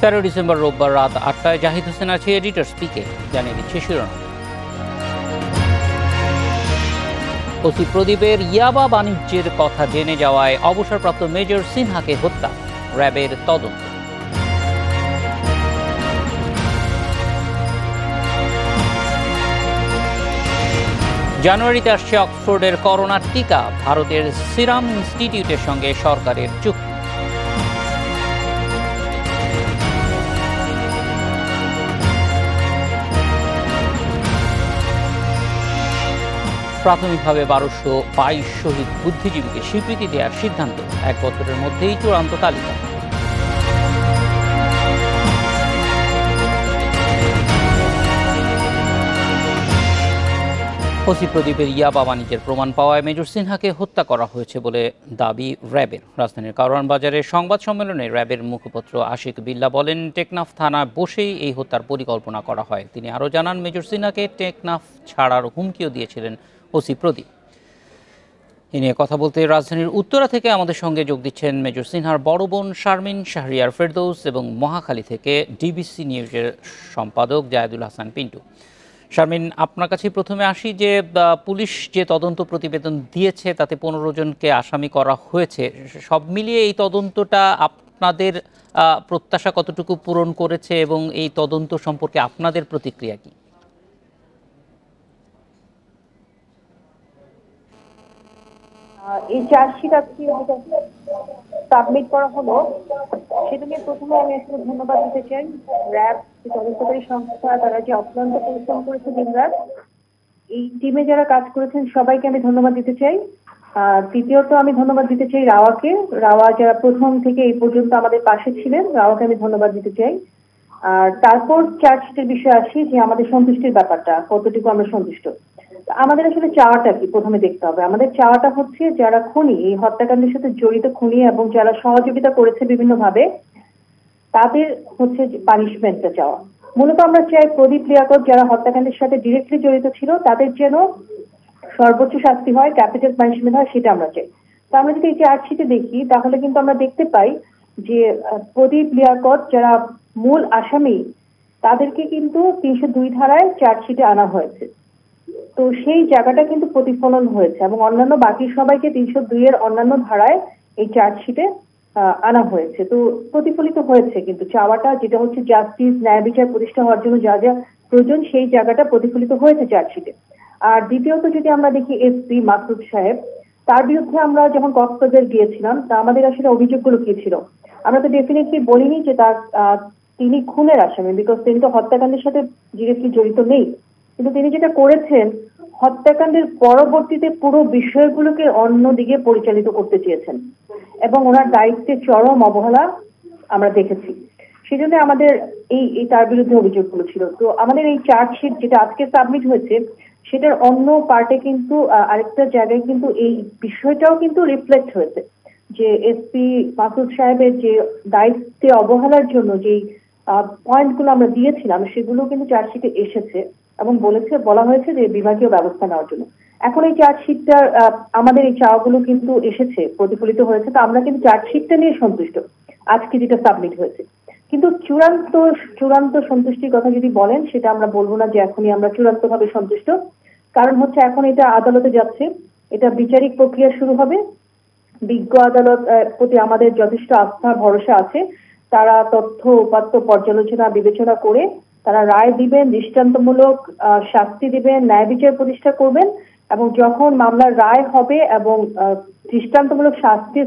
তেরো ডিসেম্বর রোববার রাত আটটায় জাহিদ হোসেন আছে এডিটর স্পিকে জানিয়ে দিচ্ছে শিরোনাম ওসি প্রদীপের ইয়াবা বাণিজ্যের কথা জেনে যাওয়ায় অবসরপ্রাপ্ত মেজর সিনহাকে হত্যা র্যাবের তদন্ত জানুয়ারিতে আসছে অক্সফোর্ডের করোনার টিকা ভারতের সিরাম ইনস্টিটিউটের সঙ্গে সরকারের চুক্তি প্রাথমিকভাবে বারোশো বাইশ শহীদ বুদ্ধিজীবীকে স্বীকৃতি দেওয়ার সিদ্ধান্ত এক বছরের মধ্যেই চূড়ান্ত তালিকা ওসি প্রদীপের ইয়াবা বাণিজ্যের প্রমাণ পাওয়ায় মেজর সিনহাকে হত্যা করা হয়েছে বলে দাবি র্যাবের রাজধানীর কারওয়ান বাজারে সংবাদ সম্মেলনে র্যাবের মুখপত্র আশিক বিল্লা বলেন টেকনাফ থানা বসেই এই হত্যার পরিকল্পনা করা হয় তিনি আরও জানান মেজর সিনহাকে টেকনাফ ছাড়ার হুমকিও দিয়েছিলেন ওসি প্রদীপ এ নিয়ে কথা বলতে রাজধানীর উত্তরা থেকে আমাদের সঙ্গে যোগ দিচ্ছেন মেজর সিনহার বড় বোন শারমিন শাহরিয়ার ফেরদৌস এবং মহাখালী থেকে ডিবিসি নিউজের সম্পাদক জায়দুল হাসান পিন্টু শারমিন আপনার কাছে প্রথমে আসি যে পুলিশ যে তদন্ত প্রতিবেদন দিয়েছে তাতে পনেরো জনকে আসামি করা হয়েছে সব মিলিয়ে এই তদন্তটা আপনাদের প্রত্যাশা কতটুকু পূরণ করেছে এবং এই তদন্ত সম্পর্কে আপনাদের প্রতিক্রিয়া কী এই চার্জশিট আজকে সাবমিট করা হলো সেটা প্রথমে আমি আসলে ধন্যবাদ দিতে চাই র্যাব যে তদন্তকারী সংস্থা তারা যে অক্লান্ত পরিশ্রম করেছে দিনরাত এই টিমে যারা কাজ করেছেন সবাইকে আমি ধন্যবাদ দিতে চাই দ্বিতীয়ত আমি ধন্যবাদ দিতে চাই রাওয়াকে রাওয়া যারা প্রথম থেকে এই পর্যন্ত আমাদের পাশে ছিলেন রাওয়াকে আমি ধন্যবাদ দিতে চাই আর তারপর চার্জশিটের বিষয়ে আসি যে আমাদের সন্তুষ্টির ব্যাপারটা কতটুকু আমরা সন্তুষ্ট আমাদের আসলে চাওয়াটা কি প্রথমে দেখতে হবে আমাদের চাওয়াটা হচ্ছে যারা খুনি এই হত্যাকাণ্ডের সাথে জড়িত খুনি এবং যারা সহযোগিতা করেছে বিভিন্নভাবে তাদের হচ্ছে পানিশমেন্টটা চাওয়া মূলত আমরা চাই প্রদীপ লিয়াকর যারা হত্যাকাণ্ডের সাথে ডিরেক্টলি জড়িত ছিল তাদের যেন সর্বোচ্চ শাস্তি হয় ক্যাপিটাল পানিশমেন্ট হয় সেটা আমরা চাই তো আমরা যদি এই চার্জশিটে দেখি তাহলে কিন্তু আমরা দেখতে পাই যে প্রদীপ লিয়াকর যারা মূল আসামি তাদেরকে কিন্তু তিনশো দুই ধারায় চার্জশিটে আনা হয়েছে তো সেই জায়গাটা কিন্তু প্রতিফলন হয়েছে এবং অন্যান্য বাকি সবাইকে তিনশো দুই এর অন্যান্য ধারায় এই চার্জশিটে আনা হয়েছে তো প্রতিফলিত হয়েছে কিন্তু চাওয়াটা যেটা হচ্ছে জাস্টিস ন্যায় বিচার প্রতিষ্ঠা হওয়ার জন্য যা যা প্রয়োজন সেই জায়গাটা প্রতিফলিত হয়েছে চার্জশিটে আর দ্বিতীয়ত যদি আমরা দেখি এসপি মাসুদ সাহেব তার বিরুদ্ধে আমরা যখন কক্সবাজার গিয়েছিলাম তা আমাদের আসলে অভিযোগগুলো কি ছিল আমরা তো ডেফিনেটলি বলিনি যে তার তিনি খুনের আসামি বিকজ তিনি তো হত্যাকাণ্ডের সাথে ডিরেক্টলি জড়িত নেই কিন্তু তিনি যেটা করেছেন হত্যাকাণ্ডের পরবর্তীতে পুরো বিষয়গুলোকে অন্যদিকে পরিচালিত করতে চেয়েছেন এবং ওনার দায়িত্বে চরম অবহেলা আমরা দেখেছি সেজন্য আমাদের এই তার বিরুদ্ধে অভিযোগগুলো ছিল তো আমাদের এই চার্জশিট যেটা আজকে সাবমিট হয়েছে সেটার অন্য পার্টে কিন্তু আরেকটা জায়গায় কিন্তু এই বিষয়টাও কিন্তু রিফ্লেক্ট হয়েছে যে এসপি মাসুদ সাহেবের যে দায়িত্বে অবহেলার জন্য যেই পয়েন্টগুলো আমরা দিয়েছিলাম সেগুলো কিন্তু চার্জশিটে এসেছে এবং বলেছে বলা হয়েছে যে বিভাগীয় ব্যবস্থা নেওয়ার জন্য এখন এই চার্জশিটটা আমাদের এই চাওয়াগুলো কিন্তু এসেছে প্রতিফলিত হয়েছে তো আমরা কিন্তু চার্জশিটটা নিয়ে সন্তুষ্ট আজকে যেটা সাবমিট হয়েছে কিন্তু চূড়ান্ত চূড়ান্ত সন্তুষ্টির কথা যদি বলেন সেটা আমরা বলবো না যে এখনই আমরা চূড়ান্তভাবে সন্তুষ্ট কারণ হচ্ছে এখন এটা আদালতে যাচ্ছে এটা বিচারিক প্রক্রিয়া শুরু হবে বিজ্ঞ আদালত প্রতি আমাদের যথেষ্ট আস্থা ভরসা আছে তারা তথ্য উপাত্ত পর্যালোচনা বিবেচনা করে তারা রায় দিবেন দৃষ্টান্তমূলক শাস্তি দিবেন ন্যায় বিচার প্রতিষ্ঠা করবেন এবং যখন মামলার রায় হবে এবং দৃষ্টান্তমূলক শাস্তি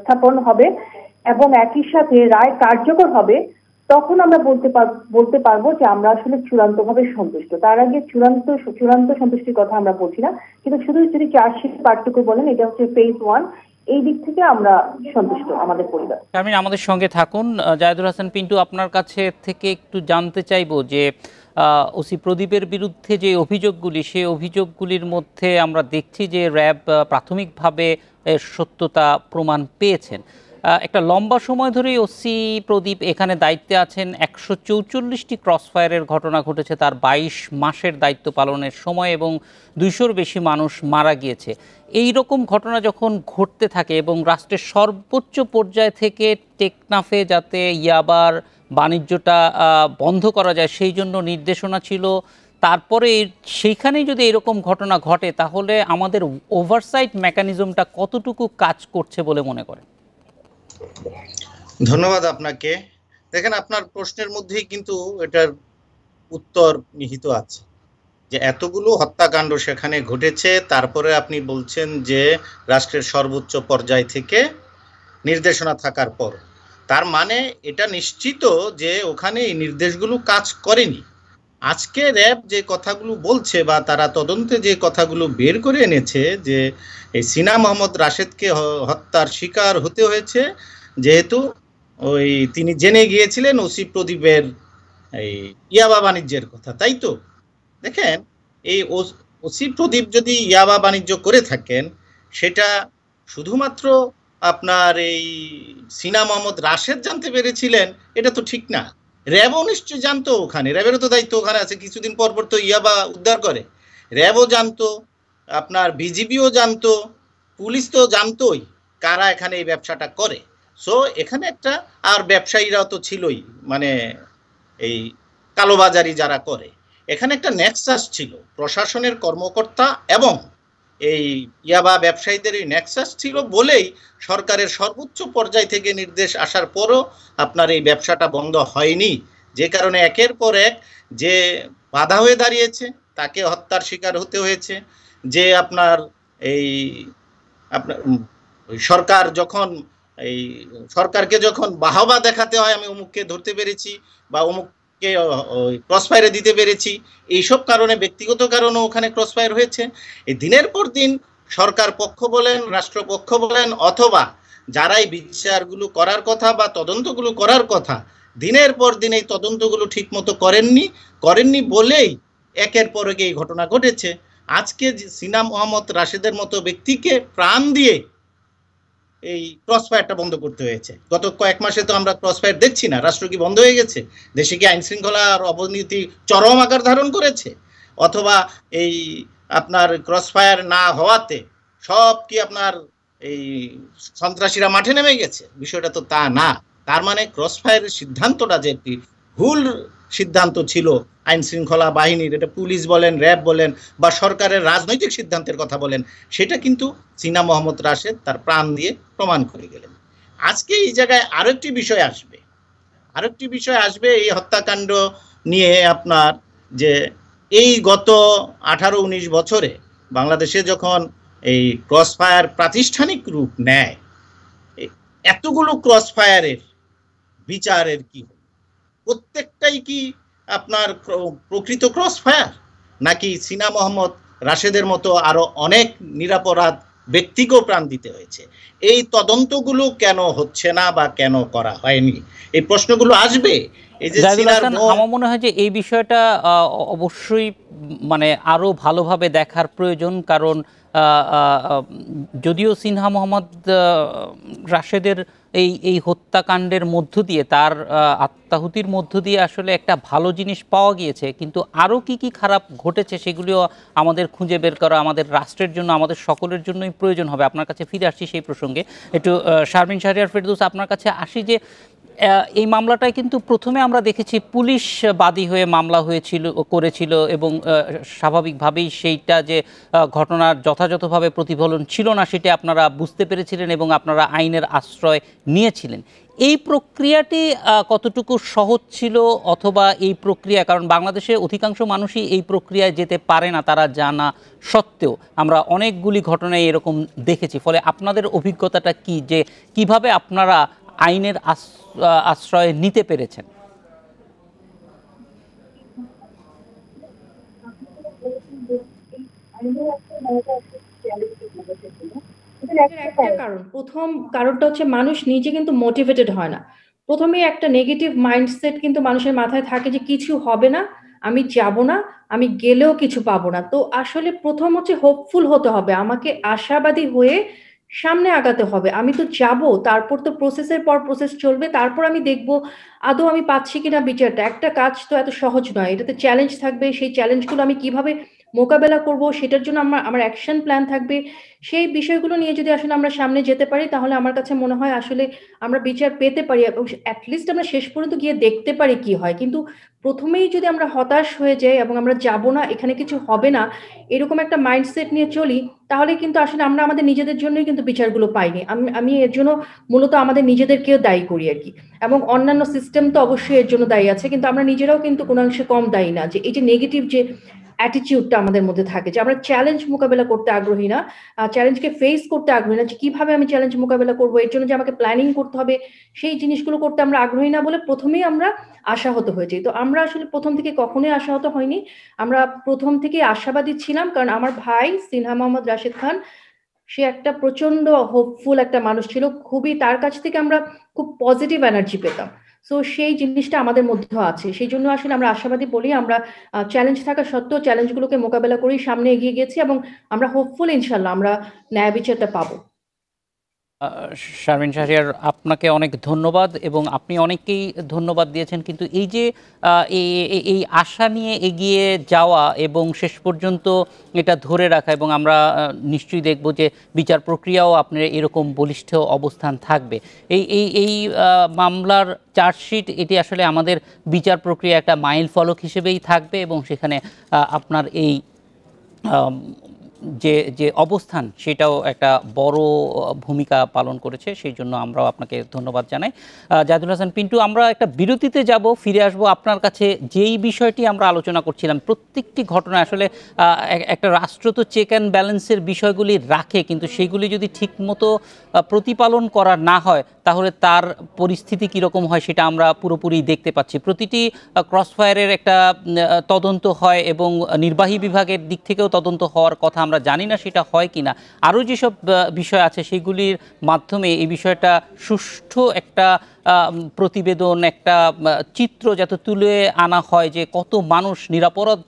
স্থাপন হবে এবং একই সাথে রায় কার্যকর হবে তখন আমরা বলতে বলতে পারবো যে আমরা আসলে চূড়ান্তভাবে সন্তুষ্ট তার আগে চূড়ান্ত চূড়ান্ত সন্তুষ্টির কথা আমরা বলছি না কিন্তু শুধু যদি চার্জশিট পার্থক্য বলেন এটা হচ্ছে ফেজ ওয়ান এই দিক থেকে আমরা সন্তুষ্ট আমাদের পরিবার আমি আমাদের সঙ্গে থাকুন জায়দুল হাসান পিন্টু আপনার কাছে থেকে একটু জানতে চাইবো যে ওসি প্রদীপের বিরুদ্ধে যে অভিযোগগুলি সেই অভিযোগগুলির মধ্যে আমরা দেখছি যে র্যাব প্রাথমিকভাবে সত্যতা প্রমাণ পেয়েছেন একটা লম্বা সময় ধরে ওসি প্রদীপ এখানে দায়িত্বে আছেন একশো চৌচল্লিশটি ক্রসফায়ারের ঘটনা ঘটেছে তার ২২ মাসের দায়িত্ব পালনের সময় এবং দুইশোর বেশি মানুষ মারা গিয়েছে এই রকম ঘটনা যখন ঘটতে থাকে এবং রাষ্ট্রের সর্বোচ্চ পর্যায় থেকে টেকনাফে যাতে ইয়াবার বাণিজ্যটা বন্ধ করা যায় সেই জন্য নির্দেশনা ছিল তারপরে সেইখানেই যদি এরকম ঘটনা ঘটে তাহলে আমাদের ওভারসাইট মেকানিজমটা কতটুকু কাজ করছে বলে মনে করেন ধন্যবাদ আপনাকে দেখেন আপনার প্রশ্নের মধ্যেই কিন্তু এটার উত্তর নিহিত আছে যে এতগুলো হত্যাকাণ্ড সেখানে ঘটেছে তারপরে আপনি বলছেন যে রাষ্ট্রের সর্বোচ্চ পর্যায় থেকে নির্দেশনা থাকার পর তার মানে এটা নিশ্চিত যে ওখানে এই নির্দেশগুলো কাজ করেনি আজকে র্যাব যে কথাগুলো বলছে বা তারা তদন্তে যে কথাগুলো বের করে এনেছে যে এই সিনা মোহাম্মদ রাশেদকে হত্যার শিকার হতে হয়েছে যেহেতু ওই তিনি জেনে গিয়েছিলেন ওসি প্রদীপের এই ইয়াবা বাণিজ্যের কথা তাই তো দেখেন এই ওসি প্রদীপ যদি ইয়াবা বাণিজ্য করে থাকেন সেটা শুধুমাত্র আপনার এই সিনা মোহাম্মদ রাশেদ জানতে পেরেছিলেন এটা তো ঠিক না র্যাবও নিশ্চয় জানতো ওখানে র্যাবেরও তো দায়িত্ব ওখানে আছে কিছুদিন পর পর তো ইয়াবা উদ্ধার করে র্যাবও জানতো আপনার বিজিবিও জানতো পুলিশ তো জানতোই কারা এখানে এই ব্যবসাটা করে সো এখানে একটা আর ব্যবসায়ীরাও তো ছিলই মানে এই কালোবাজারি যারা করে এখানে একটা নেক্সাস ছিল প্রশাসনের কর্মকর্তা এবং এই ইয়াবা ব্যবসায়ীদের এই নেক্সাস ছিল বলেই সরকারের সর্বোচ্চ পর্যায় থেকে নির্দেশ আসার পরও আপনার এই ব্যবসাটা বন্ধ হয়নি যে কারণে একের পর এক যে বাধা হয়ে দাঁড়িয়েছে তাকে হত্যার শিকার হতে হয়েছে যে আপনার এই আপনার সরকার যখন এই সরকারকে যখন বাহবা দেখাতে হয় আমি অমুককে ধরতে পেরেছি বা অমুক কে ক্রস ফায়ারে দিতে পেরেছি এইসব কারণে ব্যক্তিগত কারণে ওখানে ক্রস ফায়ার হয়েছে এই দিনের পর দিন সরকার পক্ষ বলেন রাষ্ট্রপক্ষ বলেন অথবা যারাই বিচারগুলো করার কথা বা তদন্তগুলো করার কথা দিনের পর দিন এই তদন্তগুলো ঠিক মতো করেননি করেননি বলেই একের পর এই ঘটনা ঘটেছে আজকে সিনা মোহাম্মদ রাশেদের মতো ব্যক্তিকে প্রাণ দিয়ে এই ফায়ারটা বন্ধ করতে হয়েছে গত কয়েক মাসে তো আমরা ক্রস ফায়ার দেখছি না রাষ্ট্র কি বন্ধ হয়ে গেছে দেশে কি আইন আর অবনীতি চরম আকার ধারণ করেছে অথবা এই আপনার ক্রসফায়ার না হওয়াতে সব কি আপনার এই সন্ত্রাসীরা মাঠে নেমে গেছে বিষয়টা তো তা না তার মানে ক্রসফায়ারের সিদ্ধান্তটা যে একটি ভুল সিদ্ধান্ত ছিল আইন শৃঙ্খলা বাহিনীর এটা পুলিশ বলেন র্যাব বলেন বা সরকারের রাজনৈতিক সিদ্ধান্তের কথা বলেন সেটা কিন্তু সিনা মোহাম্মদ রাশেদ তার প্রাণ দিয়ে প্রমাণ করে গেলেন আজকে এই জায়গায় আরেকটি বিষয় আসবে আরেকটি বিষয় আসবে এই হত্যাকাণ্ড নিয়ে আপনার যে এই গত আঠারো উনিশ বছরে বাংলাদেশে যখন এই ক্রস ফায়ার প্রাতিষ্ঠানিক রূপ নেয় এতগুলো ক্রস ফায়ারের বিচারের কি প্রত্যেকটাই কি আপনার প্রকৃত ক্রস ফায়ার নাকি সিনা মোহাম্মদ রাশেদের মতো আরো অনেক নিরাপরাধ ব্যক্তিকেও প্রাণ দিতে হয়েছে এই তদন্তগুলো কেন হচ্ছে না বা কেন করা হয়নি এই প্রশ্নগুলো আসবে আমার মনে হয় যে এই বিষয়টা অবশ্যই মানে আরো ভালোভাবে দেখার প্রয়োজন কারণ যদিও সিনহা মোহাম্মদ রাশেদের এই এই হত্যাকাণ্ডের মধ্য দিয়ে তার আত্মাহুতির মধ্য দিয়ে আসলে একটা ভালো জিনিস পাওয়া গিয়েছে কিন্তু আরও কি কি খারাপ ঘটেছে সেগুলিও আমাদের খুঁজে বের করা আমাদের রাষ্ট্রের জন্য আমাদের সকলের জন্যই প্রয়োজন হবে আপনার কাছে ফিরে আসছি সেই প্রসঙ্গে একটু শারমিন শাহরিয়ার ফেরদুস আপনার কাছে আসি যে এই মামলাটায় কিন্তু প্রথমে আমরা দেখেছি পুলিশ বাদী হয়ে মামলা হয়েছিল করেছিল এবং স্বাভাবিকভাবেই সেইটা যে ঘটনার যথাযথভাবে প্রতিফলন ছিল না সেটা আপনারা বুঝতে পেরেছিলেন এবং আপনারা আইনের আশ্রয় নিয়েছিলেন এই প্রক্রিয়াটি কতটুকু সহজ ছিল অথবা এই প্রক্রিয়া কারণ বাংলাদেশে অধিকাংশ মানুষই এই প্রক্রিয়ায় যেতে পারে না তারা জানা সত্ত্বেও আমরা অনেকগুলি ঘটনায় এরকম দেখেছি ফলে আপনাদের অভিজ্ঞতাটা কি যে কিভাবে আপনারা আইনের আশ্রয় আশ্রয় নিতে পেরেছেন একটা কারণ প্রথম কারণটা হচ্ছে মানুষ নিজে কিন্তু মোটিভেটেড হয় না প্রথমে একটা নেগেটিভ মাইন্ডসেট কিন্তু মানুষের মাথায় থাকে যে কিছু হবে না আমি যাব না আমি গেলেও কিছু পাবো না তো আসলে প্রথম হচ্ছে হোপফুল হতে হবে আমাকে আশাবাদী হয়ে সামনে আগাতে হবে আমি তো যাব তারপর তো প্রসেসের পর প্রসেস চলবে তারপর আমি দেখব আদৌ আমি পাচ্ছি কিনা বিচারটা একটা কাজ তো এত সহজ নয় এটাতে চ্যালেঞ্জ থাকবে সেই চ্যালেঞ্জগুলো আমি কিভাবে মোকাবেলা করব সেটার জন্য আমার আমার অ্যাকশন প্ল্যান থাকবে সেই বিষয়গুলো নিয়ে যদি আসলে আমরা সামনে যেতে পারি তাহলে আমার কাছে মনে হয় আসলে আমরা বিচার পেতে পারি এবং অ্যাটলিস্ট আমরা শেষ পর্যন্ত গিয়ে দেখতে পারি কি হয় কিন্তু প্রথমেই যদি আমরা হতাশ হয়ে যাই এবং আমরা যাব না এখানে কিছু হবে না এরকম একটা মাইন্ডসেট নিয়ে চলি তাহলে কিন্তু আসলে আমরা আমাদের নিজেদের জন্যই কিন্তু বিচারগুলো পাইনি আমি আমি এর জন্য মূলত আমাদের নিজেদেরকেও দায়ী করি আর কি এবং অন্যান্য সিস্টেম তো অবশ্যই এর জন্য দায়ী আছে কিন্তু আমরা নিজেরাও কিন্তু কোনো অংশে কম দায়ী না যে এই যে নেগেটিভ যে অ্যাটিটিউডটা আমাদের মধ্যে থাকে যে আমরা চ্যালেঞ্জ মোকাবেলা করতে আগ্রহী না চ্যালেঞ্জকে ফেস করতে আগ্রহী না যে কিভাবে আমি চ্যালেঞ্জ মোকাবেলা করবো এর জন্য যে আমাকে প্ল্যানিং করতে হবে সেই জিনিসগুলো করতে আমরা আগ্রহী না বলে প্রথমেই আমরা আশাহত হয়েছি তো আমরা আসলে প্রথম থেকে কখনোই আশাহত হয়নি আমরা প্রথম থেকে আশাবাদী ছিলাম কারণ আমার ভাই সিনহা মোহাম্মদ রাশেদ খান সে একটা প্রচন্ড হোপফুল একটা মানুষ ছিল খুবই তার কাছ থেকে আমরা খুব পজিটিভ এনার্জি পেতাম সো সেই জিনিসটা আমাদের মধ্যেও আছে সেই জন্য আসলে আমরা আশাবাদী বলি আমরা চ্যালেঞ্জ থাকা সত্ত্বেও চ্যালেঞ্জগুলোকে মোকাবেলা করেই সামনে এগিয়ে গেছি এবং আমরা হোপফুল ইনশাল্লাহ আমরা ন্যায় বিচারটা পাবো শারমিন শাহরিয়ার আপনাকে অনেক ধন্যবাদ এবং আপনি অনেককেই ধন্যবাদ দিয়েছেন কিন্তু এই যে এই আশা নিয়ে এগিয়ে যাওয়া এবং শেষ পর্যন্ত এটা ধরে রাখা এবং আমরা নিশ্চয়ই দেখব যে বিচার প্রক্রিয়াও আপনার এরকম বলিষ্ঠ অবস্থান থাকবে এই এই এই মামলার চার্জশিট এটি আসলে আমাদের বিচার প্রক্রিয়া একটা মাইল ফলক হিসেবেই থাকবে এবং সেখানে আপনার এই যে যে অবস্থান সেটাও একটা বড় ভূমিকা পালন করেছে সেই জন্য আমরাও আপনাকে ধন্যবাদ জানাই জাহিদুল হাসান পিন্টু আমরা একটা বিরতিতে যাব ফিরে আসব আপনার কাছে যেই বিষয়টি আমরা আলোচনা করছিলাম প্রত্যেকটি ঘটনা আসলে একটা রাষ্ট্র তো চেক অ্যান্ড ব্যালেন্সের বিষয়গুলি রাখে কিন্তু সেগুলি যদি ঠিকমতো প্রতিপালন করা না হয় তাহলে তার পরিস্থিতি কীরকম হয় সেটা আমরা পুরোপুরি দেখতে পাচ্ছি প্রতিটি ক্রসফায়ারের একটা তদন্ত হয় এবং নির্বাহী বিভাগের দিক থেকেও তদন্ত হওয়ার কথা আমরা আমরা জানি না সেটা হয় কি না আরও যেসব বিষয় আছে সেগুলির মাধ্যমে এই বিষয়টা সুষ্ঠু একটা প্রতিবেদন একটা চিত্র যাতে তুলে আনা হয় যে কত মানুষ নিরাপরাধ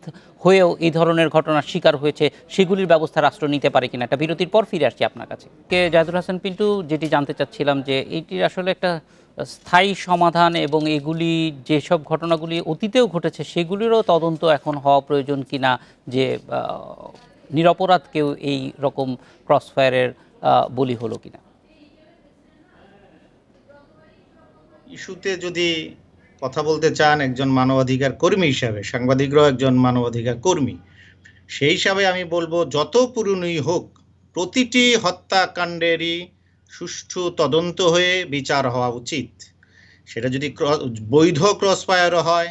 হয়েও এই ধরনের ঘটনার শিকার হয়েছে সেগুলির ব্যবস্থা রাষ্ট্র নিতে পারে কিনা একটা বিরতির পর ফিরে আসছি আপনার কাছে কে জাহিদুল হাসান পিন্টু যেটি জানতে চাচ্ছিলাম যে এইটির আসলে একটা স্থায়ী সমাধান এবং এগুলি যেসব ঘটনাগুলি অতীতেও ঘটেছে সেগুলিরও তদন্ত এখন হওয়া প্রয়োজন কিনা যে নিরপরাধ কেউ এই রকম ক্রসফায়ারের বলি হলো কিনা ইস্যুতে যদি কথা বলতে চান একজন মানবাধিকার কর্মী হিসাবে সাংবাদিকরাও একজন মানবাধিকার কর্মী সেই হিসাবে আমি বলবো যত পুরনোই হোক প্রতিটি হত্যাকাণ্ডেরই সুষ্ঠু তদন্ত হয়ে বিচার হওয়া উচিত সেটা যদি বৈধ ক্রস হয়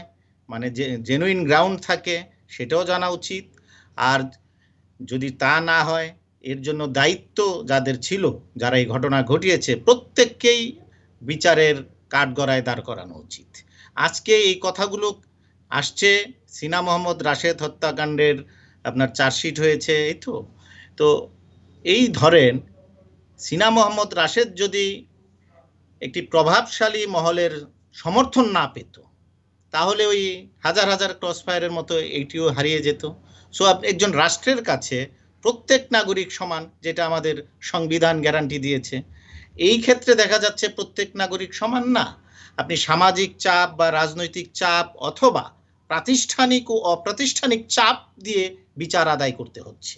মানে যে জেনুইন গ্রাউন্ড থাকে সেটাও জানা উচিত আর যদি তা না হয় এর জন্য দায়িত্ব যাদের ছিল যারা এই ঘটনা ঘটিয়েছে প্রত্যেককেই বিচারের কাঠগড়ায় দাঁড় করানো উচিত আজকে এই কথাগুলো আসছে সিনা মোহাম্মদ রাশেদ হত্যাকাণ্ডের আপনার চার্জশিট হয়েছে এই তো তো এই ধরেন সিনা মোহাম্মদ রাশেদ যদি একটি প্রভাবশালী মহলের সমর্থন না পেত তাহলে ওই হাজার হাজার ক্রসফায়ারের মতো এইটিও হারিয়ে যেত সো একজন রাষ্ট্রের কাছে প্রত্যেক নাগরিক সমান যেটা আমাদের সংবিধান গ্যারান্টি দিয়েছে এই ক্ষেত্রে দেখা যাচ্ছে প্রত্যেক নাগরিক সমান না আপনি সামাজিক চাপ বা রাজনৈতিক চাপ অথবা প্রাতিষ্ঠানিক ও অপ্রাতিষ্ঠানিক চাপ দিয়ে বিচার আদায় করতে হচ্ছে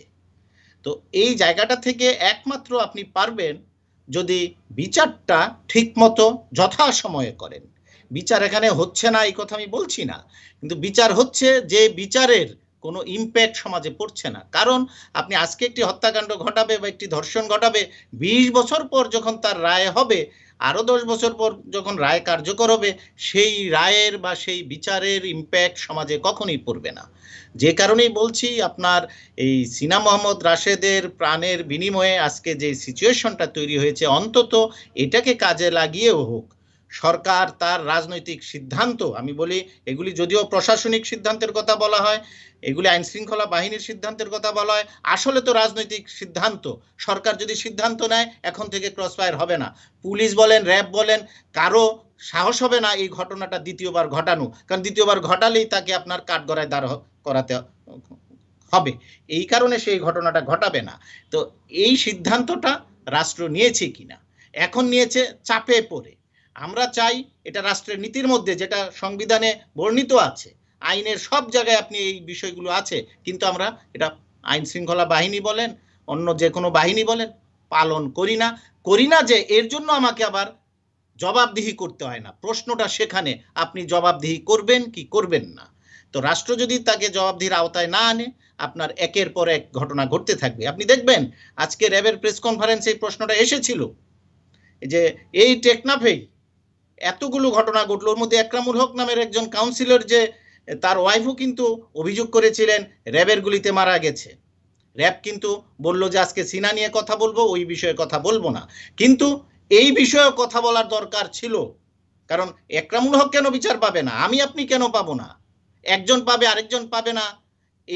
তো এই জায়গাটা থেকে একমাত্র আপনি পারবেন যদি বিচারটা ঠিকমতো যথাসময়ে করেন বিচার এখানে হচ্ছে না এই কথা আমি বলছি না কিন্তু বিচার হচ্ছে যে বিচারের কোনো ইম্প্যাক্ট সমাজে পড়ছে না কারণ আপনি আজকে একটি হত্যাকাণ্ড ঘটাবে বা একটি ধর্ষণ ঘটাবে ২০ বছর পর যখন তার রায় হবে আরও দশ বছর পর যখন রায় কার্যকর হবে সেই রায়ের বা সেই বিচারের ইম্প্যাক্ট সমাজে কখনই পড়বে না যে কারণেই বলছি আপনার এই সিনা মোহাম্মদ রাশেদের প্রাণের বিনিময়ে আজকে যে সিচুয়েশনটা তৈরি হয়েছে অন্তত এটাকে কাজে লাগিয়েও হোক সরকার তার রাজনৈতিক সিদ্ধান্ত আমি বলি এগুলি যদিও প্রশাসনিক সিদ্ধান্তের কথা বলা হয় এগুলি আইন শৃঙ্খলা বাহিনীর সিদ্ধান্তের কথা বলা হয় আসলে তো রাজনৈতিক সিদ্ধান্ত সরকার যদি সিদ্ধান্ত নেয় এখন থেকে ক্রসফায়ার হবে না পুলিশ বলেন র্যাব বলেন কারো সাহস হবে না এই ঘটনাটা দ্বিতীয়বার ঘটানো কারণ দ্বিতীয়বার ঘটালেই তাকে আপনার কাঠগড়ায় দাঁড় করাতে হবে এই কারণে সেই ঘটনাটা ঘটাবে না তো এই সিদ্ধান্তটা রাষ্ট্র নিয়েছে কিনা এখন নিয়েছে চাপে পড়ে আমরা চাই এটা রাষ্ট্রের নীতির মধ্যে যেটা সংবিধানে বর্ণিত আছে আইনের সব জায়গায় আপনি এই বিষয়গুলো আছে কিন্তু আমরা এটা আইন শৃঙ্খলা বাহিনী বলেন অন্য যে কোনো বাহিনী বলেন পালন করি না করি না যে এর জন্য আমাকে আবার জবাবদিহি করতে হয় না প্রশ্নটা সেখানে আপনি জবাবদিহি করবেন কি করবেন না তো রাষ্ট্র যদি তাকে জবাবদিহির আওতায় না আনে আপনার একের পর এক ঘটনা ঘটতে থাকবে আপনি দেখবেন আজকে র্যাবের প্রেস কনফারেন্সে এই প্রশ্নটা এসেছিল যে এই টেকনাফেই এতগুলো ঘটনা ঘটলো ওর মধ্যে একরামুল হক নামের একজন কাউন্সিলর যে তার ওয়াইফও কিন্তু অভিযোগ করেছিলেন র্যাবের গুলিতে মারা গেছে র্যাব কিন্তু বলল যে আজকে সিনা নিয়ে কথা বলবো ওই বিষয়ে কথা বলবো না কিন্তু এই বিষয়ে কথা বলার দরকার ছিল কারণ একরামুল হক কেন বিচার পাবে না আমি আপনি কেন পাবো না একজন পাবে আরেকজন পাবে না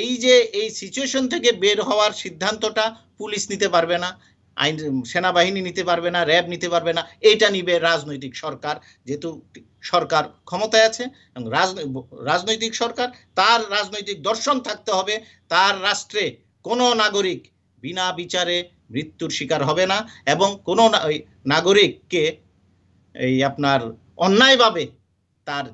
এই যে এই সিচুয়েশন থেকে বের হওয়ার সিদ্ধান্তটা পুলিশ নিতে পারবে না আইন সেনাবাহিনী নিতে পারবে না র্যাব নিতে পারবে না এইটা নিবে রাজনৈতিক সরকার যেহেতু সরকার ক্ষমতায় আছে এবং রাজনৈতিক সরকার তার রাজনৈতিক দর্শন থাকতে হবে তার রাষ্ট্রে কোনো নাগরিক বিনা বিচারে মৃত্যুর শিকার হবে না এবং কোনো নাগরিককে এই আপনার অন্যায়ভাবে তার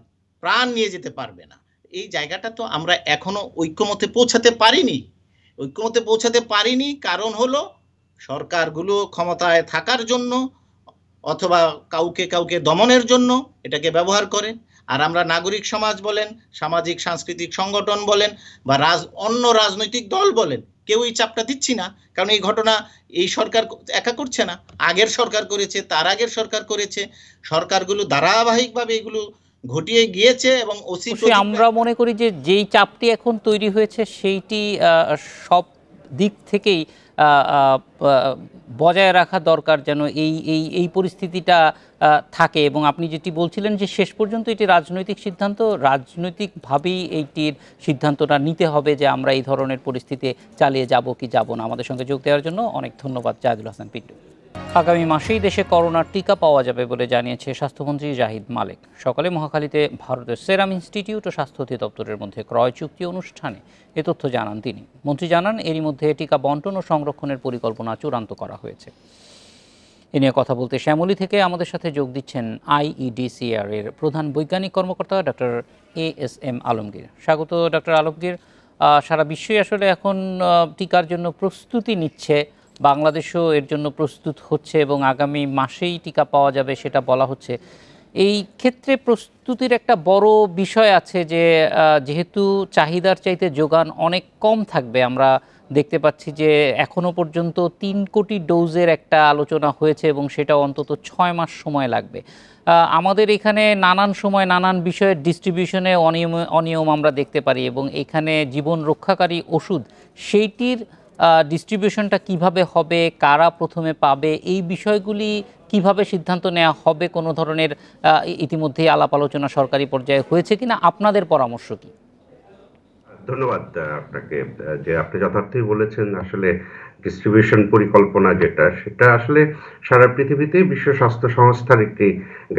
প্রাণ নিয়ে যেতে পারবে না এই জায়গাটা তো আমরা এখনো ঐক্যমতে পৌঁছাতে পারিনি ঐক্যমতে পৌঁছাতে পারিনি কারণ হলো সরকারগুলো ক্ষমতায় থাকার জন্য অথবা কাউকে কাউকে দমনের জন্য এটাকে ব্যবহার করে আর আমরা নাগরিক সমাজ বলেন সামাজিক সাংস্কৃতিক সংগঠন বলেন বা রাজ অন্য রাজনৈতিক দল বলেন কেউ এই চাপটা দিচ্ছি না কারণ এই ঘটনা এই সরকার একা করছে না আগের সরকার করেছে তার আগের সরকার করেছে সরকারগুলো ধারাবাহিকভাবে এগুলো ঘটিয়ে গিয়েছে এবং ওসি আমরা মনে করি যে যেই চাপটি এখন তৈরি হয়েছে সেইটি সব দিক থেকেই বজায় রাখা দরকার যেন এই এই এই পরিস্থিতিটা থাকে এবং আপনি যেটি বলছিলেন যে শেষ পর্যন্ত এটি রাজনৈতিক সিদ্ধান্ত রাজনৈতিকভাবেই এইটির সিদ্ধান্তটা নিতে হবে যে আমরা এই ধরনের পরিস্থিতি চালিয়ে যাব কি যাব না আমাদের সঙ্গে যোগ দেওয়ার জন্য অনেক ধন্যবাদ জাহিদুল হাসান পিন্টু আগামী মাসেই দেশে করোনার টিকা পাওয়া যাবে বলে জানিয়েছে স্বাস্থ্যমন্ত্রী জাহিদ মালিক সকালে মহাখালীতে ভারতের সেরাম ইনস্টিটিউট ও স্বাস্থ্য অধিদপ্তরের মধ্যে ক্রয় চুক্তি অনুষ্ঠানে এ তথ্য জানান তিনি মন্ত্রী জানান এরই মধ্যে টিকা বন্টন ও সংরক্ষণের পরিকল্পনা চূড়ান্ত করা হয়েছে এ নিয়ে কথা বলতে শ্যামলী থেকে আমাদের সাথে যোগ দিচ্ছেন আইইডিসিআর এর প্রধান বৈজ্ঞানিক কর্মকর্তা doctor A S M Alamgir স্বাগত ডক্টর আলমগীর সারা বিশ্বই আসলে এখন টিকার জন্য প্রস্তুতি নিচ্ছে বাংলাদেশও এর জন্য প্রস্তুত হচ্ছে এবং আগামী মাসেই টিকা পাওয়া যাবে সেটা বলা হচ্ছে এই ক্ষেত্রে প্রস্তুতির একটা বড় বিষয় আছে যে যেহেতু চাহিদার চাইতে যোগান অনেক কম থাকবে আমরা দেখতে পাচ্ছি যে এখনও পর্যন্ত তিন কোটি ডোজের একটা আলোচনা হয়েছে এবং সেটা অন্তত ছয় মাস সময় লাগবে আমাদের এখানে নানান সময় নানান বিষয়ের ডিস্ট্রিবিউশনে অনিয়ম অনিয়ম আমরা দেখতে পারি এবং এখানে জীবন রক্ষাকারী ওষুধ সেইটির ডিস্ট্রিবিউশনটা কিভাবে হবে কারা প্রথমে পাবে এই বিষয়গুলি কিভাবে সিদ্ধান্ত নেওয়া হবে কোনো ধরনের ইতিমধ্যেই আলাপ আলোচনা সরকারি পর্যায়ে হয়েছে কিনা আপনাদের পরামর্শ কি ধন্যবাদ আপনাকে যে আপনি যথার্থই বলেছেন আসলে ডিস্ট্রিবিউশন পরিকল্পনা যেটা সেটা আসলে সারা পৃথিবীতে বিশ্ব স্বাস্থ্য সংস্থার একটি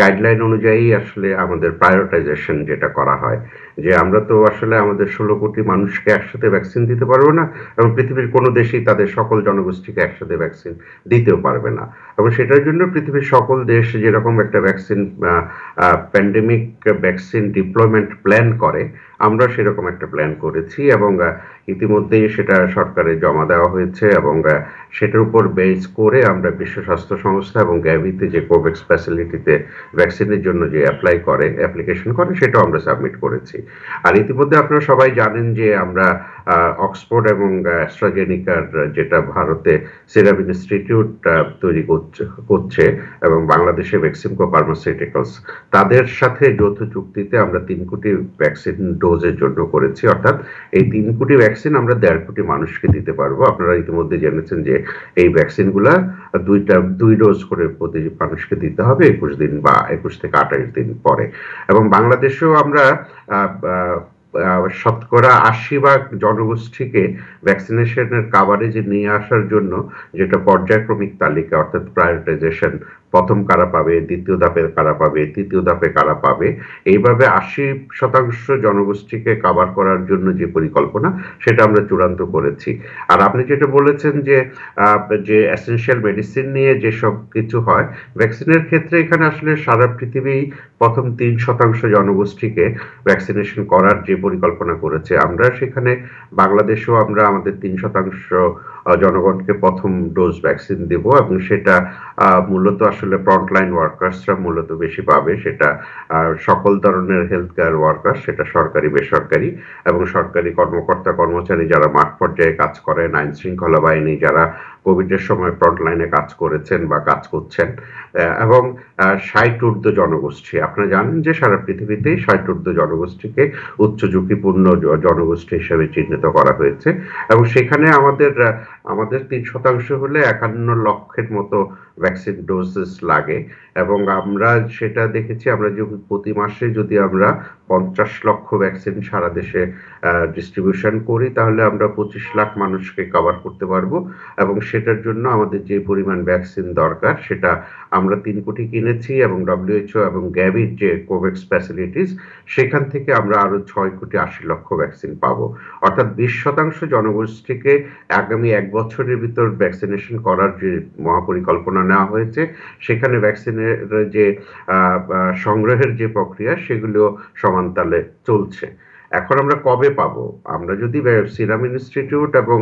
গাইডলাইন অনুযায়ী আসলে আমাদের প্রায়োরিটাইজেশন যেটা করা হয় যে আমরা তো আসলে আমাদের ষোলো কোটি মানুষকে একসাথে ভ্যাকসিন দিতে পারবো না এবং পৃথিবীর কোনো দেশেই তাদের সকল জনগোষ্ঠীকে একসাথে ভ্যাকসিন দিতেও পারবে না এবং সেটার জন্য পৃথিবীর সকল দেশ যেরকম একটা vaccine pandemic vaccine deployment plan করে আমরা সেরকম একটা প্ল্যান করেছি এবং ইতিমধ্যেই সেটা সরকারে জমা দেওয়া হয়েছে এবং এবং সেটার উপর বেস করে আমরা বিশ্ব স্বাস্থ্য সংস্থা এবং গ্যাভিতে যে কোভ্যাক্স ফ্যাসিলিটিতে ভ্যাকসিনের জন্য যে অ্যাপ্লাই করে অ্যাপ্লিকেশন করে সেটাও আমরা সাবমিট করেছি আর ইতিমধ্যে আপনারা সবাই জানেন যে আমরা অক্সফোর্ড এবং অ্যাস্ট্রাজেনিকার যেটা ভারতে সিরাম ইনস্টিটিউট তৈরি করছে এবং বাংলাদেশে ভ্যাকসিনকো ফার্মাসিউটিক্যালস তাদের সাথে যৌথ চুক্তিতে আমরা তিন কোটি ভ্যাকসিন ডোজের জন্য করেছি অর্থাৎ এই তিন কোটি ভ্যাকসিন আমরা দেড় কোটি মানুষকে দিতে পারবো আপনারা ইতিমধ্যে জেনেছেন যে এই ভ্যাকসিনগুলা দুইটা দুই ডোজ করে প্রতি মানুষকে দিতে হবে একুশ দিন বা একুশ থেকে আঠাশ দিন পরে এবং বাংলাদেশেও আমরা শতকরা আশি ভাগ জনগোষ্ঠীকে ভ্যাকসিনেশনের কাভারেজে নিয়ে আসার জন্য যেটা পর্যায়ক্রমিক তালিকা অর্থাৎ প্রায়োরিটাইজেশন প্রথম কারা পাবে দ্বিতীয় ধাপের কারা পাবে তৃতীয় ধাপে কারা পাবে এইভাবে আশি শতাংশ জনগোষ্ঠীকে কাভার করার জন্য যে পরিকল্পনা সেটা আমরা চূড়ান্ত করেছি আর আপনি যেটা বলেছেন যে যে অ্যাসেনশিয়াল মেডিসিন নিয়ে যে সব কিছু হয় ভ্যাকসিনের ক্ষেত্রে এখানে আসলে সারা পৃথিবী প্রথম তিন শতাংশ জনগোষ্ঠীকে ভ্যাকসিনেশন করার যে পরিকল্পনা করেছে আমরা সেখানে বাংলাদেশেও আমরা আমাদের তিন শতাংশ জনগণকে প্রথম ডোজ ভ্যাকসিন দেব এবং সেটা মূলত আসলে ফ্রন্টলাইন ওয়ার্কার্সরা মূলত বেশি পাবে সেটা সকল ধরনের হেলথ কেয়ার ওয়ার্কার সেটা সরকারি বেসরকারি এবং সরকারি কর্মকর্তা কর্মচারী যারা মাঠ পর্যায়ে কাজ করেন আইন শৃঙ্খলা বাহিনী যারা কোভিডের সময় ফ্রন্টলাইনে কাজ করেছেন বা কাজ করছেন এবং ষাট ঊর্ধ্ব জনগোষ্ঠী আপনারা জানেন যে সারা পৃথিবীতেই ষাট ঊর্ধ্ব জনগোষ্ঠীকে উচ্চ ঝুঁকিপূর্ণ জনগোষ্ঠী হিসেবে চিহ্নিত করা হয়েছে এবং সেখানে আমাদের আমাদের তিন শতাংশ হলে একান্ন লক্ষের মতো ভ্যাকসিন ডোজেস লাগে এবং আমরা সেটা দেখেছি আমরা যদি প্রতি মাসে যদি আমরা পঞ্চাশ লক্ষ ভ্যাকসিন সারা দেশে ডিস্ট্রিবিউশন করি তাহলে আমরা পঁচিশ লাখ মানুষকে কভার করতে পারবো এবং সেটার জন্য আমাদের যে পরিমাণ ভ্যাকসিন দরকার সেটা আমরা তিন কোটি কিনেছি এবং ডাব্লিউএইচও এবং গ্যাভির যে কোভ্যাক্স ফ্যাসিলিটিস সেখান থেকে আমরা আরও ছয় কোটি আশি লক্ষ ভ্যাকসিন পাবো অর্থাৎ বিশ শতাংশ জনগোষ্ঠীকে আগামী এক বছরের ভিতর ভ্যাকসিনেশন করার যে মহাপরিকল্পনা নেওয়া হয়েছে সেখানে ভ্যাকসিনের যে সংগ্রহের যে প্রক্রিয়া সেগুলো সমাজ সমান চলছে এখন আমরা কবে পাব আমরা যদি সিরাম ইনস্টিটিউট এবং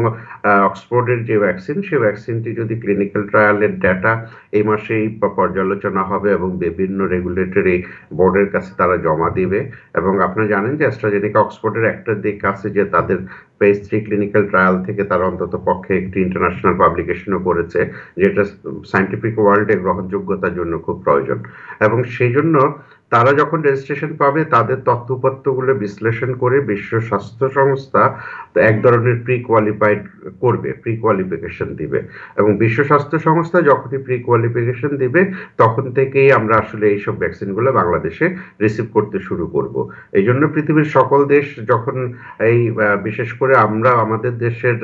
অক্সফোর্ডের যে ভ্যাকসিন সেই ভ্যাকসিনটি যদি ক্লিনিক্যাল ট্রায়ালের ডেটা এই মাসেই পর্যালোচনা হবে এবং বিভিন্ন রেগুলেটরি বোর্ডের কাছে তারা জমা দিবে এবং আপনারা জানেন যে অ্যাস্ট্রাজেনিকা অক্সফোর্ডের একটা দিক আছে যে তাদের ফেজ থ্রি ক্লিনিক্যাল ট্রায়াল থেকে তারা অন্তত পক্ষে একটি ইন্টারন্যাশনাল পাবলিকেশনও করেছে যেটা সায়েন্টিফিক ওয়ার্ল্ডে গ্রহণযোগ্যতার জন্য খুব প্রয়োজন এবং সেই জন্য তারা যখন রেজিস্ট্রেশন পাবে তাদের তথ্যপত্রগুলো বিশ্লেষণ করে বিশ্ব স্বাস্থ্য সংস্থা এক ধরনের প্রি কোয়ালিফাইড করবে প্রি কোয়ালিফিকেশন দিবে এবং বিশ্ব স্বাস্থ্য সংস্থা যখনই প্রি কোয়ালিফিকেশন দিবে তখন থেকেই আমরা আসলে এইসব ভ্যাকসিনগুলো বাংলাদেশে রিসিভ করতে শুরু করব এই জন্য পৃথিবীর সকল দেশ যখন এই বিশেষ করে আমরা আমাদের দেশের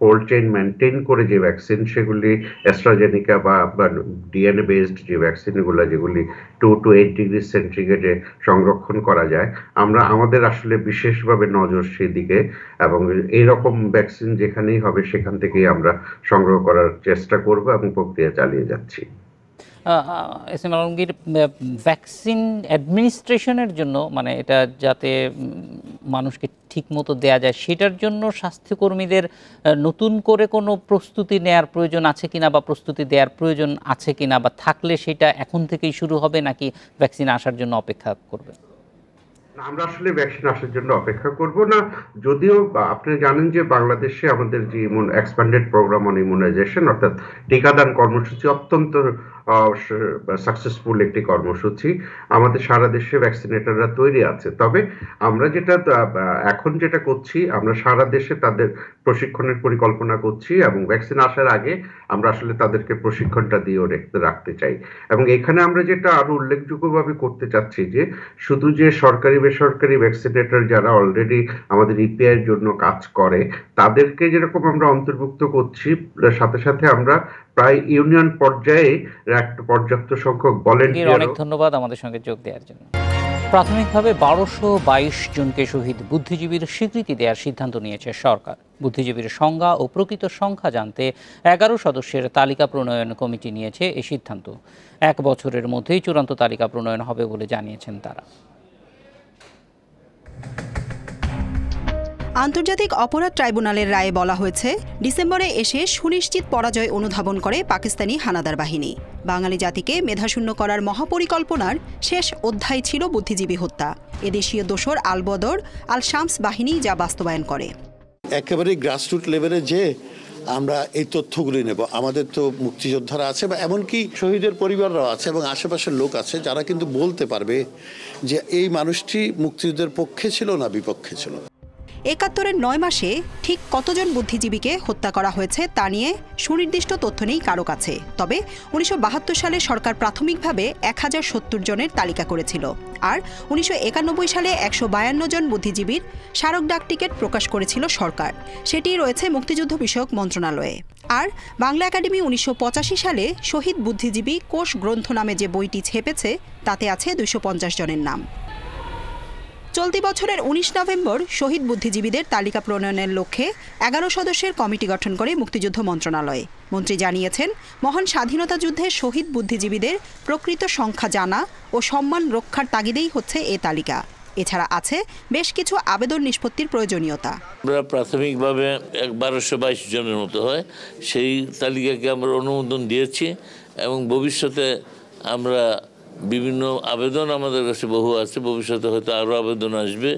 কোল্ড চেইন মেনটেন করে যে ভ্যাকসিন সেগুলি অ্যাস্ট্রাজেনিকা বা ডিএনএ বেসড যে ভ্যাকসিনগুলো যেগুলি টু টু এইট ডিগ্রি সেন্ট্রিগেটে সংরক্ষণ করা যায় আমরা আমাদের আসলে বিশেষভাবে নজর সেদিকে এবং এইরকম ভ্যাকসিন যেখানেই হবে সেখান থেকেই আমরা সংগ্রহ করার চেষ্টা করব এবং প্রক্রিয়া চালিয়ে যাচ্ছি এস এম আলমগীর ভ্যাকসিন অ্যাডমিনিস্ট্রেশনের জন্য মানে এটা যাতে মানুষকে ঠিকমতো দেয়া যায় সেটার জন্য স্বাস্থ্যকর্মীদের নতুন করে কোনো প্রস্তুতি নেয়ার প্রয়োজন আছে কিনা বা প্রস্তুতি দেওয়ার প্রয়োজন আছে কিনা বা থাকলে সেটা এখন থেকেই শুরু হবে নাকি ভ্যাকসিন আসার জন্য অপেক্ষা করবে আমরা আসলে ভ্যাকসিন আসার জন্য অপেক্ষা করব না যদিও আপনি জানেন যে বাংলাদেশে আমাদের যে immune expanded programme on immunization অর্থাৎ টিকাদান কর্মসূচি অত্যন্ত সাকসেসফুল একটি কর্মসূচি আমাদের সারা দেশে ভ্যাকসিনেটররা তৈরি আছে তবে আমরা যেটা এখন যেটা করছি আমরা সারা দেশে তাদের প্রশিক্ষণের পরিকল্পনা করছি এবং ভ্যাকসিন আসার আগে আমরা আসলে তাদেরকে প্রশিক্ষণটা দিয়েও রাখতে চাই এবং এখানে আমরা যেটা আরো উল্লেখযোগ্যভাবে করতে চাচ্ছি যে শুধু যে সরকারি বেসরকারি ভ্যাকসিনেটর যারা অলরেডি আমাদের ইপিআইয়ের e জন্য কাজ করে তাদেরকে যেরকম আমরা অন্তর্ভুক্ত করছি সাথে সাথে আমরা প্রায় ইউনিয়ন পর্যায়ে পর্যাপ্ত সংখ্যক ভলেন্টিয়ার অনেক ধন্যবাদ আমাদের সঙ্গে যোগ দেওয়ার জন্য প্রাথমিকভাবে বারোশো বাইশ জনকে শহীদ বুদ্ধিজীবীর স্বীকৃতি দেওয়ার সিদ্ধান্ত নিয়েছে সরকার বুদ্ধিজীবীর সংজ্ঞা ও প্রকৃত সংখ্যা জানতে এগারো সদস্যের তালিকা প্রণয়ন কমিটি নিয়েছে এ সিদ্ধান্ত এক বছরের মধ্যেই চূড়ান্ত তালিকা প্রণয়ন হবে বলে জানিয়েছেন তারা আন্তর্জাতিক অপরাধ ট্রাইব্যুনালের রায়ে বলা হয়েছে ডিসেম্বরে এসে সুনিশ্চিত পরাজয় অনুধাবন করে পাকিস্তানি হানাদার বাহিনী বাঙালি জাতিকে মেধাশূন্য করার মহাপরিকল্পনার শেষ অধ্যায় ছিল বুদ্ধিজীবী হত্যা এদেশীয় দোসর আলবদর আল শামস বাহিনী যা বাস্তবায়ন করে একেবারে গ্রাসরুট লেভেলে যে আমরা এই তথ্যগুলি নেব আমাদের তো মুক্তিযোদ্ধারা আছে বা এমনকি শহীদের পরিবাররাও আছে এবং আশেপাশের লোক আছে যারা কিন্তু বলতে পারবে যে এই মানুষটি মুক্তিযুদ্ধের পক্ষে ছিল না বিপক্ষে ছিল একাত্তরের নয় মাসে ঠিক কতজন বুদ্ধিজীবীকে হত্যা করা হয়েছে তা নিয়ে সুনির্দিষ্ট তথ্য নেই কারো কাছে তবে উনিশশো সালে সরকার প্রাথমিকভাবে এক জনের তালিকা করেছিল আর উনিশশো সালে একশো জন বুদ্ধিজীবীর স্মারক টিকিট প্রকাশ করেছিল সরকার সেটি রয়েছে মুক্তিযুদ্ধ বিষয়ক মন্ত্রণালয়ে আর বাংলা একাডেমি উনিশশো সালে শহীদ বুদ্ধিজীবী কোষ গ্রন্থ নামে যে বইটি ছেপেছে তাতে আছে দুশো জনের নাম চলতি বছরের ১৯ নভেম্বর শহীদ বুদ্ধিজীবীদের তালিকা প্রণয়নের লক্ষ্যে এগারো সদস্যের কমিটি গঠন করে মুক্তিযুদ্ধ মন্ত্রণালয় মন্ত্রী জানিয়েছেন মহান স্বাধীনতা যুদ্ধে শহীদ বুদ্ধিজীবীদের প্রকৃত সংখ্যা জানা ও সম্মান রক্ষার তাগিদেই হচ্ছে এ তালিকা এছাড়া আছে বেশ কিছু আবেদন নিষ্পত্তির প্রয়োজনীয়তা আমরা প্রাথমিকভাবে এক বারোশো বাইশ জনের মতো হয় সেই তালিকাকে আমরা অনুমোদন দিয়েছি এবং ভবিষ্যতে আমরা বিভিন্ন আবেদন আমাদের কাছে বহু আছে ভবিষ্যতে হয়তো আরও আবেদন আসবে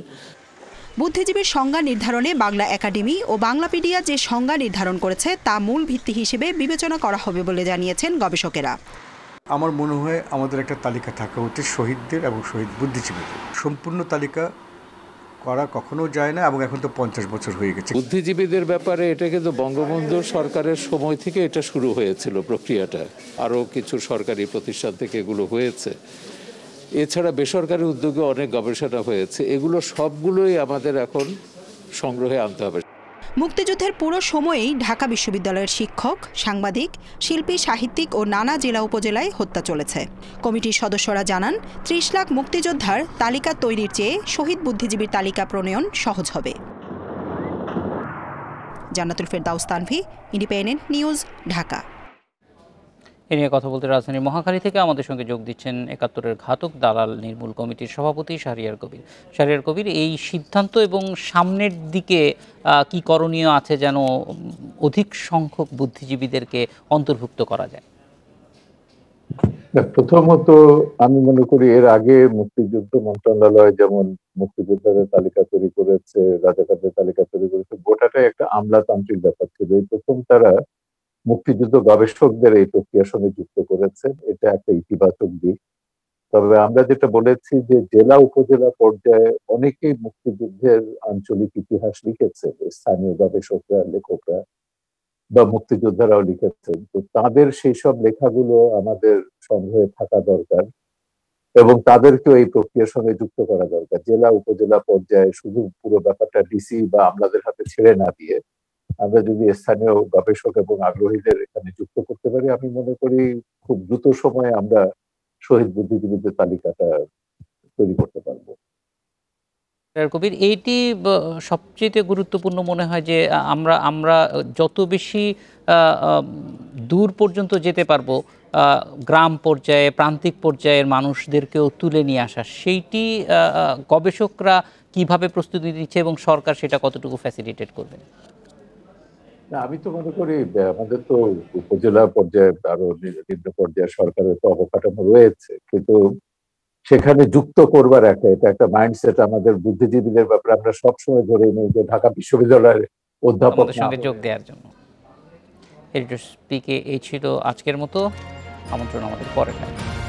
বুদ্ধিজীবীর সংজ্ঞা নির্ধারণে বাংলা একাডেমি ও বাংলাপিডিয়া যে সংজ্ঞা নির্ধারণ করেছে তা মূল ভিত্তি হিসেবে বিবেচনা করা হবে বলে জানিয়েছেন গবেষকেরা আমার মনে হয় আমাদের একটা তালিকা থাকা উচিত শহীদদের এবং শহীদ বুদ্ধিজীবীদের সম্পূর্ণ তালিকা করা কখনো যায় না এবং এখন তো পঞ্চাশ বছর হয়ে গেছে বুদ্ধিজীবীদের ব্যাপারে এটা কিন্তু বঙ্গবন্ধু সরকারের সময় থেকে এটা শুরু হয়েছিল প্রক্রিয়াটা আরও কিছু সরকারি প্রতিষ্ঠান থেকে এগুলো হয়েছে এছাড়া বেসরকারি উদ্যোগে অনেক গবেষণা হয়েছে এগুলো সবগুলোই আমাদের এখন সংগ্রহে আনতে হবে মুক্তিযুদ্ধের পুরো সময়েই ঢাকা বিশ্ববিদ্যালয়ের শিক্ষক সাংবাদিক শিল্পী সাহিত্যিক ও নানা জেলা উপজেলায় হত্যা চলেছে কমিটির সদস্যরা জানান ত্রিশ লাখ মুক্তিযোদ্ধার তালিকা তৈরির চেয়ে শহীদ বুদ্ধিজীবীর তালিকা প্রণয়ন সহজ হবে জান্নাতুল ফেরদাউস্তানভি ইন্ডিপেন্ডেন্ট নিউজ ঢাকা এ নিয়ে কথা বলতে রাজধানীর মহাখালী থেকে আমাদের সঙ্গে যোগ দিচ্ছেন একাত্তরের ঘাতক দালাল নির্মূল কমিটির সভাপতি শাহরিয়ার কবির শাহরিয়ার কবির এই সিদ্ধান্ত এবং সামনের দিকে কি করণীয় আছে যেন অধিক সংখ্যক বুদ্ধিজীবীদেরকে অন্তর্ভুক্ত করা যায় প্রথমত আমি মনে করি এর আগে মুক্তিযুদ্ধ মন্ত্রণালয় যেমন মুক্তিযোদ্ধাদের তালিকা তৈরি করেছে রাজাকারদের তালিকা তৈরি করেছে গোটাটাই একটা আমলাতান্ত্রিক ব্যাপার ছিল এই প্রথম তারা মুক্তিযুদ্ধ গবেষকদের এই প্রক্রিয়ার সঙ্গে যুক্ত করেছেন এটা একটা ইতিবাচক দিক তবে আমরা যেটা বলেছি যে জেলা উপজেলা পর্যায়ে অনেকেই মুক্তিযুদ্ধের আঞ্চলিক ইতিহাস লিখেছেন স্থানীয় গবেষকরা লেখকরা বা মুক্তিযোদ্ধারাও লিখেছেন তো তাদের সেই সব লেখাগুলো আমাদের সংগ্রহে থাকা দরকার এবং তাদেরকেও এই প্রক্রিয়ার সঙ্গে যুক্ত করা দরকার জেলা উপজেলা পর্যায়ে শুধু পুরো ব্যাপারটা ডিসি বা আমলাদের হাতে ছেড়ে না দিয়ে আমরা যদি স্থানীয় গবেষক এবং আগ্রহীদের এখানে যুক্ত করতে পারি আমি মনে করি খুব দ্রুত সময়ে আমরা শহীদ বুদ্ধিজীবীদের তালিকাটা তৈরি করতে পারবো কবির এইটি সবচেয়ে গুরুত্বপূর্ণ মনে হয় যে আমরা আমরা যত বেশি দূর পর্যন্ত যেতে পারবো গ্রাম পর্যায়ে প্রান্তিক পর্যায়ের মানুষদেরকেও তুলে নিয়ে আসা সেইটি গবেষকরা কিভাবে প্রস্তুতি দিচ্ছে এবং সরকার সেটা কতটুকু ফ্যাসিলিটেট করবে আমি তো মনে করি আমাদের তো উপজেলা পর্যায়ে আরো নিম্ন পর্যায়ে সরকারের তো অবকাঠামো রয়েছে কিন্তু সেখানে যুক্ত করবার একটা এটা একটা মাইন্ডসেট আমাদের বুদ্ধিজীবীদের ব্যাপারে আমরা সবসময় ধরে নিই যে ঢাকা বিশ্ববিদ্যালয়ের অধ্যাপকের সঙ্গে যোগ দেওয়ার জন্য এই ছিল আজকের মতো আমন্ত্রণ আমাদের পরে